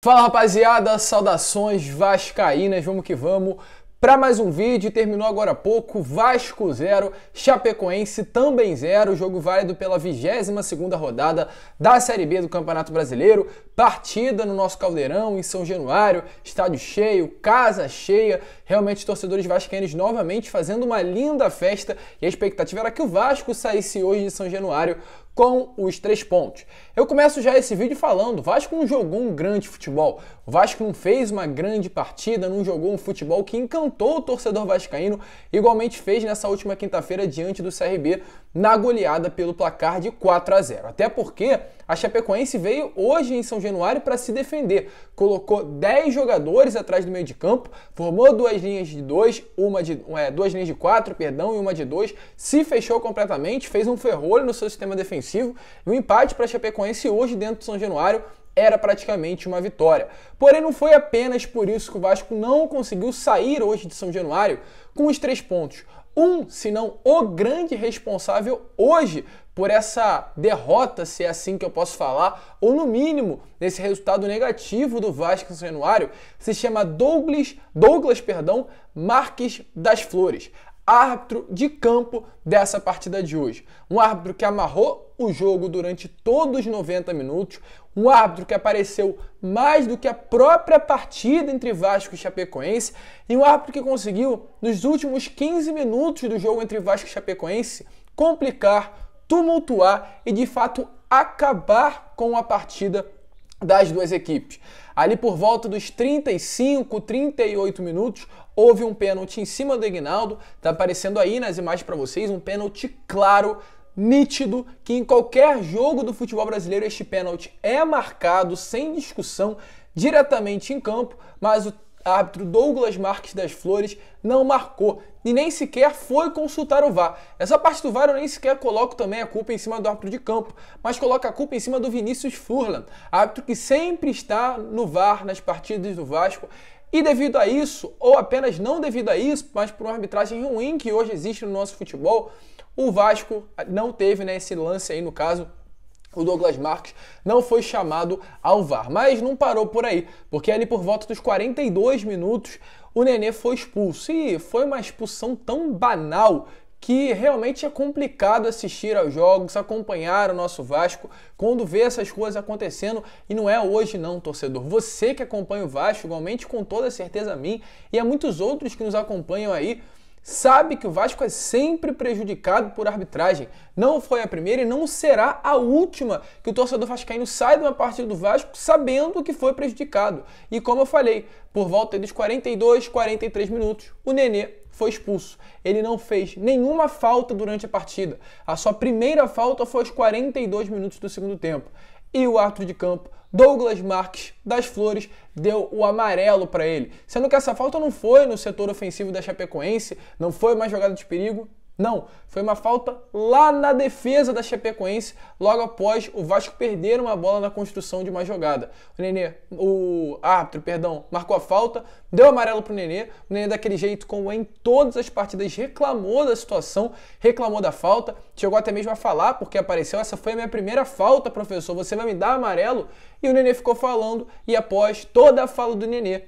Fala rapaziada, saudações vascaínas, vamos que vamos para mais um vídeo. Terminou agora há pouco, Vasco 0, Chapecoense também 0, jogo válido pela 22ª rodada da Série B do Campeonato Brasileiro. Partida no nosso Caldeirão em São Januário, estádio cheio, casa cheia, realmente torcedores vascaínos novamente fazendo uma linda festa e a expectativa era que o Vasco saísse hoje de São Januário com os três pontos. Eu começo já esse vídeo falando: Vasco não jogou um grande futebol. O Vasco não fez uma grande partida, não jogou um futebol que encantou o torcedor vascaíno, igualmente fez nessa última quinta-feira diante do CRB na goleada pelo placar de 4 a 0. Até porque a Chapecoense veio hoje em São Januário para se defender. Colocou 10 jogadores atrás do meio de campo, formou duas linhas de dois, uma de é, duas linhas de quatro, perdão, e uma de dois, se fechou completamente, fez um ferrolho no seu sistema defensivo e o um empate para a Chapecoense hoje dentro de São Januário era praticamente uma vitória. Porém, não foi apenas por isso que o Vasco não conseguiu sair hoje de São Januário com os três pontos. Um, se não o grande responsável hoje por essa derrota, se é assim que eu posso falar, ou no mínimo desse resultado negativo do Vasco em São Januário, se chama Douglas, Douglas, perdão, Marques das Flores árbitro de campo dessa partida de hoje. Um árbitro que amarrou o jogo durante todos os 90 minutos, um árbitro que apareceu mais do que a própria partida entre Vasco e Chapecoense, e um árbitro que conseguiu, nos últimos 15 minutos do jogo entre Vasco e Chapecoense, complicar, tumultuar e de fato acabar com a partida das duas equipes. Ali por volta dos 35, 38 minutos, houve um pênalti em cima do Ignaldo. Tá aparecendo aí nas imagens para vocês, um pênalti claro, nítido, que em qualquer jogo do futebol brasileiro este pênalti é marcado sem discussão diretamente em campo, mas o árbitro Douglas Marques das Flores não marcou e nem sequer foi consultar o VAR. Essa parte do VAR eu nem sequer coloco também a culpa em cima do árbitro de campo, mas coloco a culpa em cima do Vinícius Furlan, árbitro que sempre está no VAR nas partidas do Vasco. E devido a isso, ou apenas não devido a isso, mas por uma arbitragem ruim que hoje existe no nosso futebol, o Vasco não teve né, esse lance aí, no caso, o Douglas Marques não foi chamado ao VAR. Mas não parou por aí, porque ali por volta dos 42 minutos o Nenê foi expulso. E foi uma expulsão tão banal que realmente é complicado assistir aos jogos, acompanhar o nosso Vasco quando vê essas coisas acontecendo e não é hoje não, torcedor. Você que acompanha o Vasco, igualmente com toda certeza a mim e a muitos outros que nos acompanham aí sabe que o Vasco é sempre prejudicado por arbitragem. Não foi a primeira e não será a última que o torcedor vascaíno sai de uma partida do Vasco sabendo que foi prejudicado. E como eu falei, por volta dos 42, 43 minutos, o Nenê foi expulso. Ele não fez nenhuma falta durante a partida. A sua primeira falta foi aos 42 minutos do segundo tempo e o árbitro de campo Douglas Marques das Flores deu o amarelo para ele. Sendo que essa falta não foi no setor ofensivo da Chapecoense, não foi mais jogada de perigo, não, foi uma falta lá na defesa da Chapecoense, logo após o Vasco perder uma bola na construção de uma jogada. O Nenê, o árbitro, perdão, marcou a falta, deu amarelo pro Nenê. O Nenê daquele jeito, como é em todas as partidas, reclamou da situação, reclamou da falta, chegou até mesmo a falar porque apareceu, essa foi a minha primeira falta, professor, você vai me dar amarelo? E o Nenê ficou falando e após toda a fala do Nenê,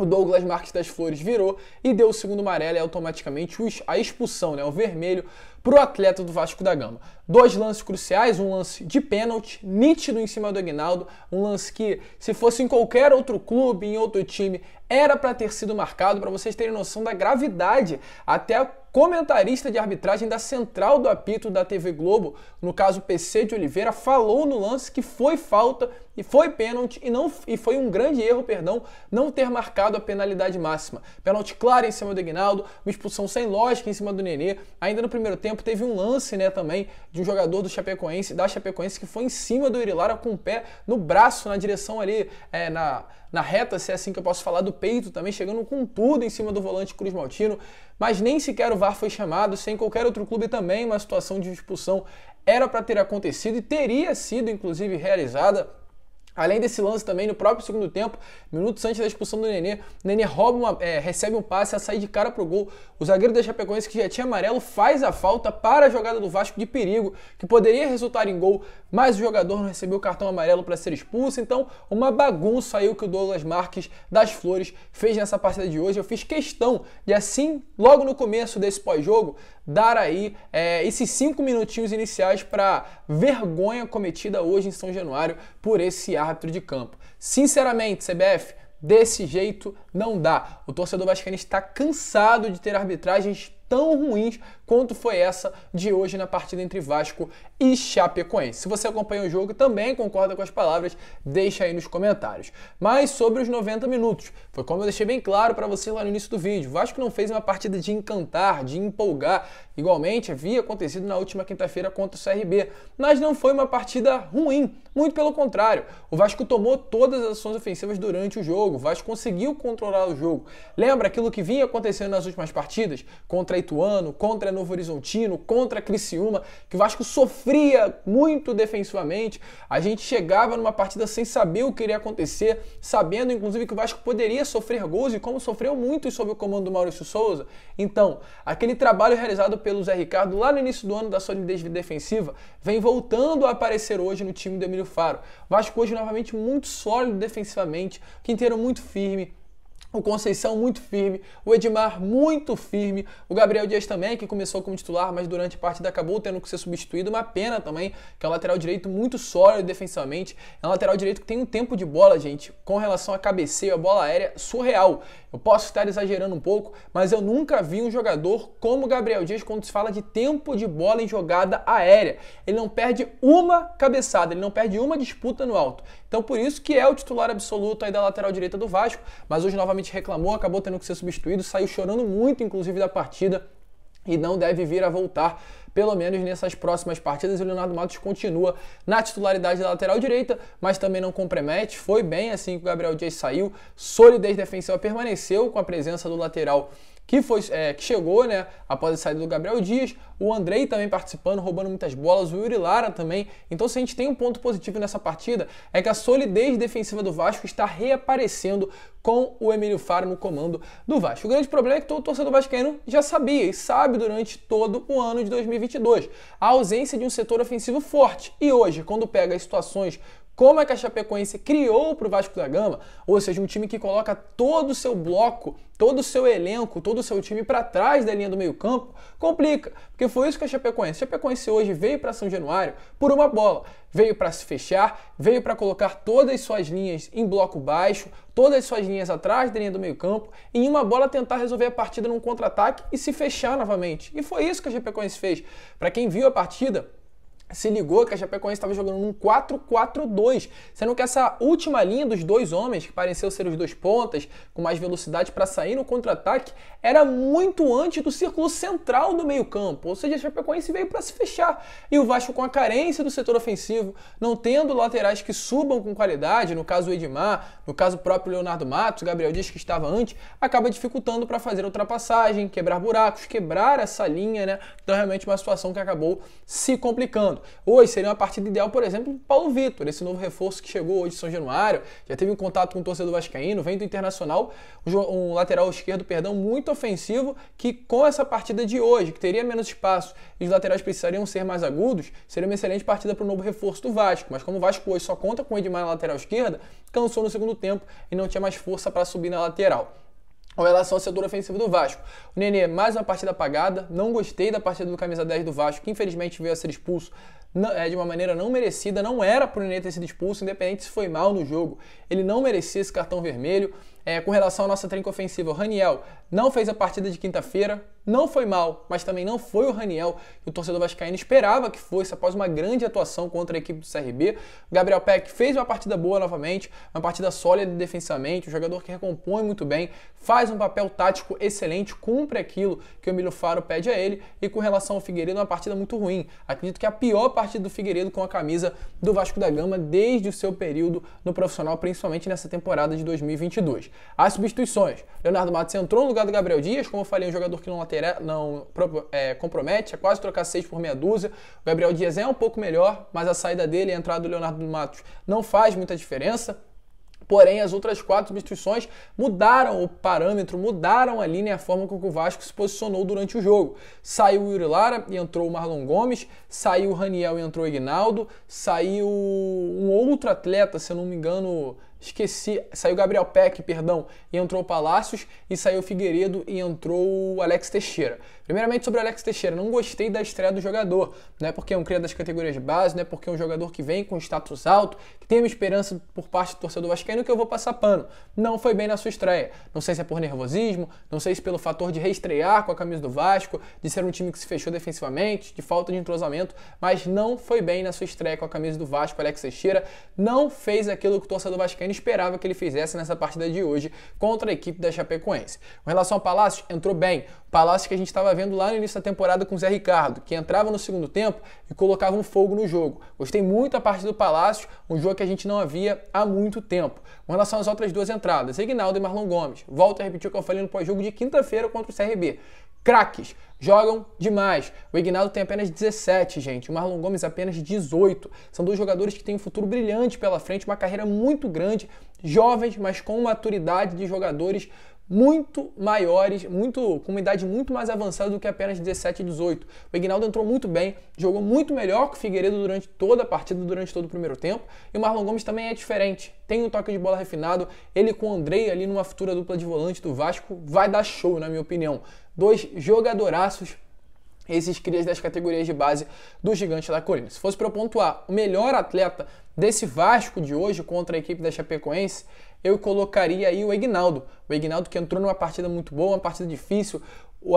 o Douglas Marques das Flores virou e deu o segundo amarelo e automaticamente a expulsão, né, o vermelho, para o atleta do Vasco da Gama. Dois lances cruciais, um lance de pênalti, nítido em cima do Aguinaldo, um lance que, se fosse em qualquer outro clube, em outro time, era para ter sido marcado, para vocês terem noção da gravidade. Até a comentarista de arbitragem da Central do Apito da TV Globo, no caso PC de Oliveira, falou no lance que foi falta e foi pênalti e não e foi um grande erro, perdão, não ter marcado a penalidade máxima. Pênalti claro em cima do Ignaldo, uma expulsão sem lógica em cima do Nenê. Ainda no primeiro tempo teve um lance, né, também de um jogador do Chapecoense, da Chapecoense que foi em cima do Irilara com o pé no braço na direção ali é, na na reta, se é assim que eu posso falar, do peito também, chegando com tudo em cima do volante Cruz Maltino, mas nem sequer o VAR foi chamado, sem qualquer outro clube também, uma situação de expulsão era para ter acontecido e teria sido inclusive realizada Além desse lance também, no próprio segundo tempo, minutos antes da expulsão do Nenê, o Nenê rouba uma, é, recebe um passe, a sair de cara pro gol. O zagueiro da Chapecoense, que já tinha amarelo, faz a falta para a jogada do Vasco de perigo, que poderia resultar em gol mas o jogador não recebeu cartão amarelo para ser expulso, então uma bagunça aí o que o Douglas Marques das Flores fez nessa partida de hoje. Eu fiz questão de assim, logo no começo desse pós-jogo, dar aí é, esses cinco minutinhos iniciais para vergonha cometida hoje em São Januário por esse árbitro de campo. Sinceramente, CBF, Desse jeito não dá. O torcedor vascaíno está cansado de ter arbitragens tão ruins quanto foi essa de hoje na partida entre Vasco e Chapecoense. Se você acompanha o jogo também concorda com as palavras, deixa aí nos comentários. Mas sobre os 90 minutos, foi como eu deixei bem claro para você lá no início do vídeo, Vasco não fez uma partida de encantar, de empolgar, igualmente havia acontecido na última quinta-feira contra o CRB, mas não foi uma partida ruim, muito pelo contrário. O Vasco tomou todas as ações ofensivas durante o jogo, o Vasco conseguiu controlar o jogo. Lembra aquilo que vinha acontecendo nas últimas partidas? Contra Ituano, contra Novo Horizontino, contra Criciúma, que o Vasco sofria muito defensivamente. A gente chegava numa partida sem saber o que iria acontecer, sabendo inclusive que o Vasco poderia sofrer gols e como sofreu muito sob o comando do Maurício Souza. Então, aquele trabalho realizado pelo Zé Ricardo lá no início do ano da solidez defensiva vem voltando a aparecer hoje no time do Emílio Faro. O Vasco hoje novamente muito sólido defensivamente, Quinteiro muito firme, o Conceição muito firme, o Edmar muito firme, o Gabriel Dias também, que começou como titular, mas durante a partida acabou tendo que ser substituído. Uma pena também, que é um lateral direito muito sólido defensivamente. É um lateral direito que tem um tempo de bola, gente, com relação a cabeceio, a bola aérea, surreal. Eu posso estar exagerando um pouco, mas eu nunca vi um jogador como o Gabriel Dias quando se fala de tempo de bola em jogada aérea. Ele não perde uma cabeçada, ele não perde uma disputa no alto. Então por isso que é o titular absoluto aí da lateral direita do Vasco, mas hoje novamente reclamou, acabou tendo que ser substituído, saiu chorando muito inclusive da partida e não deve vir a voltar pelo menos nessas próximas partidas. O Leonardo Matos continua na titularidade da lateral direita, mas também não compromete. Foi bem assim que o Gabriel Dias saiu. Solidez defensiva permaneceu com a presença do lateral que, foi, é, que chegou né, após a saída do Gabriel Dias, o Andrei também participando, roubando muitas bolas, o Yuri Lara também. Então, se a gente tem um ponto positivo nessa partida, é que a solidez defensiva do Vasco está reaparecendo com o Emílio Faro no comando do Vasco. O grande problema é que todo torcedor vascaíno já sabia e sabe durante todo o ano de 2022 a ausência de um setor ofensivo forte. E hoje, quando pega as situações como é que a Chapecoense criou para o Vasco da Gama, ou seja, um time que coloca todo o seu bloco, todo o seu elenco, todo o seu time para trás da linha do meio-campo, complica, porque foi isso que a Chapecoense. A Chapecoense hoje veio para São Januário por uma bola, veio para se fechar, veio para colocar todas as suas linhas em bloco baixo, todas as suas linhas atrás da linha do meio-campo, e em uma bola tentar resolver a partida num contra-ataque e se fechar novamente. E foi isso que a Chapecoense fez. Para quem viu a partida, se ligou que a Chapecoense estava jogando num 4-4-2, sendo que essa última linha dos dois homens, que pareceu ser os dois pontas, com mais velocidade para sair no contra-ataque, era muito antes do círculo central do meio-campo, ou seja, a Chapecoense veio para se fechar. E o Vasco, com a carência do setor ofensivo, não tendo laterais que subam com qualidade, no caso o Edmar, no caso o próprio Leonardo Matos, Gabriel Dias que estava antes, acaba dificultando para fazer ultrapassagem, quebrar buracos, quebrar essa linha, né? Então, realmente, uma situação que acabou se complicando jogando. Hoje seria uma partida ideal, por exemplo, do Paulo Vitor, esse novo reforço que chegou hoje de São Januário, já teve um contato com o torcedor vascaíno, vem do Internacional, um lateral esquerdo, perdão, muito ofensivo, que com essa partida de hoje, que teria menos espaço e os laterais precisariam ser mais agudos, seria uma excelente partida para o novo reforço do Vasco. Mas como o Vasco hoje só conta com o Edmar na lateral esquerda, cansou no segundo tempo e não tinha mais força para subir na lateral. com relação ao setor ofensivo do Vasco. O Nenê, mais uma partida apagada. Não gostei da partida do camisa 10 do Vasco, que infelizmente veio a ser expulso é, de uma maneira não merecida, não era para o Nenê ter sido expulso, independente se foi mal no jogo. Ele não merecia esse cartão vermelho é, com relação à nossa trinca ofensiva. O Raniel não fez a partida de quinta-feira, não foi mal, mas também não foi o Raniel que o torcedor vascaíno esperava que fosse após uma grande atuação contra a equipe do CRB. O Gabriel Peck fez uma partida boa novamente, uma partida sólida defensivamente, um jogador que recompõe muito bem, faz um papel tático excelente, cumpre aquilo que o Emílio Faro pede a ele. E com relação ao Figueiredo, é uma partida muito ruim. Acredito que a pior partida do Figueiredo com a camisa do Vasco da Gama desde o seu período no profissional, principalmente nessa temporada de 2022. As substituições. Leonardo Matos entrou no lugar do Gabriel Dias, como eu falei, um jogador que não, lateral, não é, compromete, é quase trocar seis por meia dúzia. O Gabriel Dias é um pouco melhor, mas a saída dele e a entrada do Leonardo Matos não faz muita diferença. Porém, as outras quatro substituições mudaram o parâmetro, mudaram a linha e a forma com que o Vasco se posicionou durante o jogo. Saiu o Yuri Lara e entrou o Marlon Gomes, saiu o Raniel e entrou o Ignaldo, saiu um outro atleta, se eu não me engano, esqueci, saiu Gabriel Peck, perdão, e entrou Palácios, e saiu Figueiredo e entrou Alex Teixeira. Primeiramente sobre Alex Teixeira, não gostei da estreia do jogador, não é Porque é um cria das categorias de base, é Porque é um jogador que vem com status alto, que tem uma esperança por parte do torcedor vascaíno que eu vou passar pano. Não foi bem na sua estreia. Não sei se é por nervosismo, não sei se pelo fator de reestrear com a camisa do Vasco, de ser um time que se fechou defensivamente, de falta de entrosamento, mas não foi bem na sua estreia com a camisa do Vasco. Alex Teixeira não fez aquilo que o torcedor vascaíno esperava que ele fizesse nessa partida de hoje contra a equipe da Chapecoense. Com relação ao Palácio, entrou bem. Palácio que a gente estava vendo lá no início da temporada com o Zé Ricardo, que entrava no segundo tempo e colocava um fogo no jogo. Gostei muito da partida do Palácio, um jogo que a gente não havia há muito tempo. Com relação às outras duas entradas, Reginaldo e Marlon Gomes. Volto a repetir o que eu falei no pós-jogo de quinta-feira contra o CRB craques. Jogam demais. O Ignaldo tem apenas 17, gente. O Marlon Gomes apenas 18. São dois jogadores que têm um futuro brilhante pela frente, uma carreira muito grande, jovens, mas com maturidade de jogadores muito maiores, muito com uma idade muito mais avançada do que apenas 17 e 18. O Ignaldo entrou muito bem, jogou muito melhor que o Figueiredo durante toda a partida, durante todo o primeiro tempo, e o Marlon Gomes também é diferente. Tem um toque de bola refinado, ele com o Andrei ali numa futura dupla de volante do Vasco, vai dar show, na minha opinião. Dois jogadoraços esses crias das categorias de base do Gigante da Colina. Se fosse para eu pontuar o melhor atleta desse Vasco de hoje contra a equipe da Chapecoense, eu colocaria aí o Ignaldo. O Ignaldo que entrou numa partida muito boa, uma partida difícil,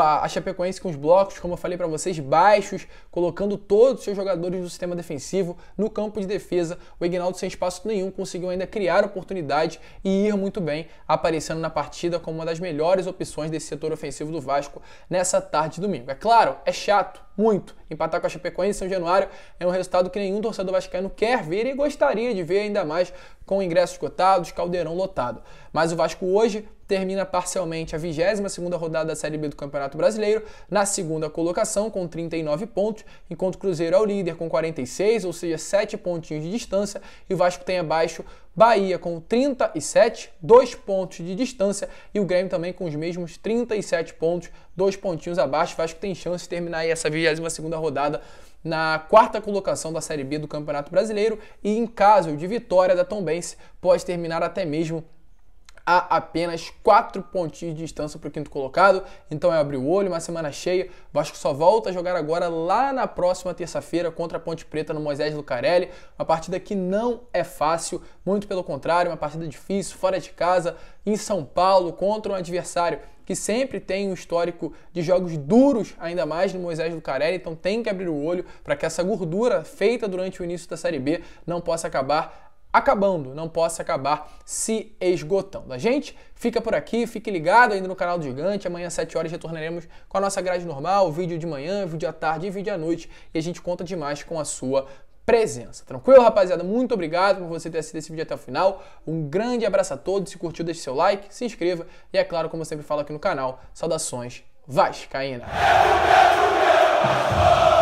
a Chapecoense com os blocos, como eu falei para vocês, baixos, colocando todos os seus jogadores do sistema defensivo no campo de defesa. O Ignaldo, sem espaço nenhum, conseguiu ainda criar oportunidade e ir muito bem, aparecendo na partida como uma das melhores opções desse setor ofensivo do Vasco nessa tarde de domingo. É claro, é chato, muito. Empatar com a Chapecoense em São Januário é um resultado que nenhum torcedor vascaíno quer ver e gostaria de ver ainda mais com ingressos cotados, caldeirão lotado. Mas o Vasco hoje termina parcialmente a 22ª rodada da Série B do Campeonato Brasileiro, na segunda colocação com 39 pontos, enquanto o Cruzeiro é o líder com 46, ou seja, 7 pontinhos de distância, e o Vasco tem abaixo Bahia com 37, 2 pontos de distância, e o Grêmio também com os mesmos 37 pontos, 2 pontinhos abaixo. O Vasco tem chance de terminar aí essa 22ª rodada na quarta colocação da Série B do Campeonato Brasileiro e, em caso de vitória da Tombense, pode terminar até mesmo a apenas quatro pontinhos de distância para o quinto colocado. Então é abrir o olho, uma semana cheia. O Vasco só volta a jogar agora lá na próxima terça-feira contra a Ponte Preta no Moisés Lucarelli. Uma partida que não é fácil, muito pelo contrário, uma partida difícil, fora de casa, em São Paulo, contra um adversário que sempre tem um histórico de jogos duros, ainda mais no Moisés Lucarelli, então tem que abrir o olho para que essa gordura feita durante o início da Série B não possa acabar acabando, não possa acabar se esgotando. A gente fica por aqui, fique ligado ainda no canal do Gigante. Amanhã às 7 horas retornaremos com a nossa grade normal, vídeo de manhã, vídeo à tarde e vídeo à noite. E a gente conta demais com a sua presença. Tranquilo, rapaziada? Muito obrigado por você ter assistido esse vídeo até o final. Um grande abraço a todos. Se curtiu, deixe seu like, se inscreva e, é claro, como eu sempre falo aqui no canal, saudações vascaína. É